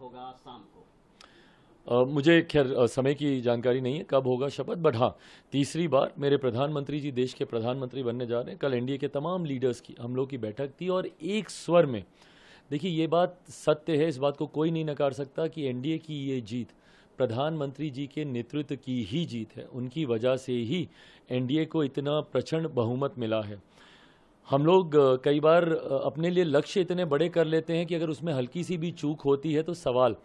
होगा शाम को Uh, मुझे खैर uh, समय की जानकारी नहीं है कब होगा शपथ बट हाँ तीसरी बार मेरे प्रधानमंत्री जी देश के प्रधानमंत्री बनने जा रहे हैं कल एनडीए के तमाम लीडर्स की हम लोग की बैठक थी और एक स्वर में देखिए ये बात सत्य है इस बात को कोई नहीं नकार सकता कि एनडीए की ये जीत प्रधानमंत्री जी के नेतृत्व की ही जीत है उनकी वजह से ही एनडीए को इतना प्रचंड बहुमत मिला है हम लोग कई बार अपने लिए लक्ष्य इतने बड़े कर लेते हैं कि अगर उसमें हल्की सी भी चूक होती है तो सवाल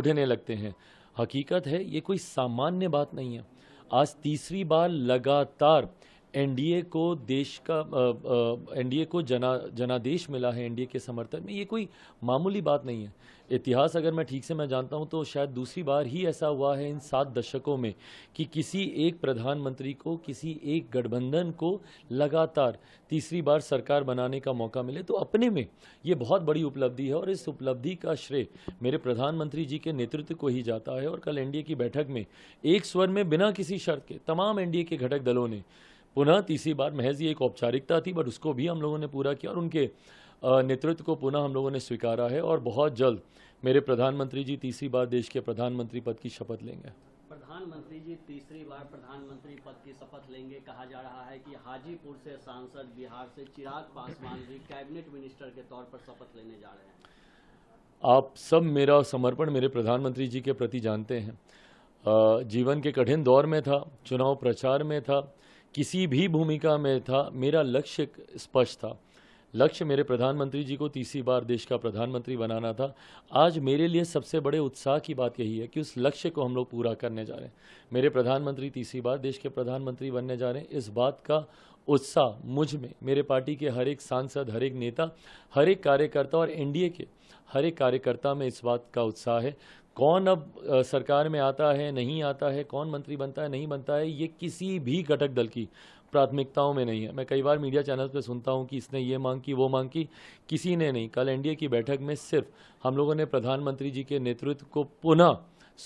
उठने लगते हैं हकीकत है ये कोई सामान्य बात नहीं है आज तीसरी बार लगातार एनडीए को देश का एनडीए को जना जनादेश मिला है एनडीए के समर्थन में ये कोई मामूली बात नहीं है इतिहास अगर मैं ठीक से मैं जानता हूं तो शायद दूसरी बार ही ऐसा हुआ है इन सात दशकों में कि किसी एक प्रधानमंत्री को किसी एक गठबंधन को लगातार तीसरी बार सरकार बनाने का मौका मिले तो अपने में ये बहुत बड़ी उपलब्धि है और इस उपलब्धि का श्रेय मेरे प्रधानमंत्री जी के नेतृत्व को ही जाता है और कल एनडीए की बैठक में एक स्वर में बिना किसी शर्त के तमाम एनडीए के घटक दलों ने पुनः तीसरी बार महज ये एक औपचारिकता थी बट उसको भी हम लोगों ने पूरा किया और उनके नेतृत्व को पुनः हम लोगों ने स्वीकारा है और बहुत जल्द मेरे प्रधानमंत्री जी तीसरी बार देश के प्रधानमंत्री पद की शपथ लेंगे प्रधानमंत्री जी तीसरी बार प्रधानमंत्री पद की शपथ लेंगे कहा जा रहा है कि हाजीपुर से सांसद बिहार से चिराग पासवान भी कैबिनेट मिनिस्टर के तौर पर शपथ लेने जा रहे हैं आप सब मेरा समर्पण मेरे प्रधानमंत्री जी के प्रति जानते हैं जीवन के कठिन दौर में था चुनाव प्रचार में था किसी भी भूमिका में था मेरा लक्ष्य स्पष्ट था लक्ष्य मेरे प्रधानमंत्री जी को तीसरी बार देश का प्रधानमंत्री बनाना था आज मेरे लिए सबसे बड़े उत्साह की बात यही है कि उस लक्ष्य को हम लोग पूरा करने जा रहे हैं मेरे प्रधानमंत्री तीसरी बार देश के प्रधानमंत्री बनने जा रहे हैं इस बात का उत्साह मुझ में मेरे पार्टी के हर एक सांसद हर एक नेता हर एक कार्यकर्ता और एनडीए के हर एक कार्यकर्ता में इस बात का उत्साह है कौन अब सरकार में आता है नहीं आता है कौन मंत्री बनता है नहीं बनता है ये किसी भी घटक दल की प्राथमिकताओं में नहीं है मैं कई बार मीडिया चैनल्स पे सुनता हूँ कि इसने ये मांग की वो मांग की किसी ने नहीं कल एनडीए की बैठक में सिर्फ हम लोगों ने प्रधानमंत्री जी के नेतृत्व को पुनः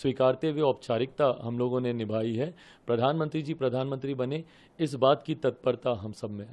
स्वीकारते हुए औपचारिकता हम लोगों ने निभाई है प्रधानमंत्री जी प्रधानमंत्री बने इस बात की तत्परता हम सब में है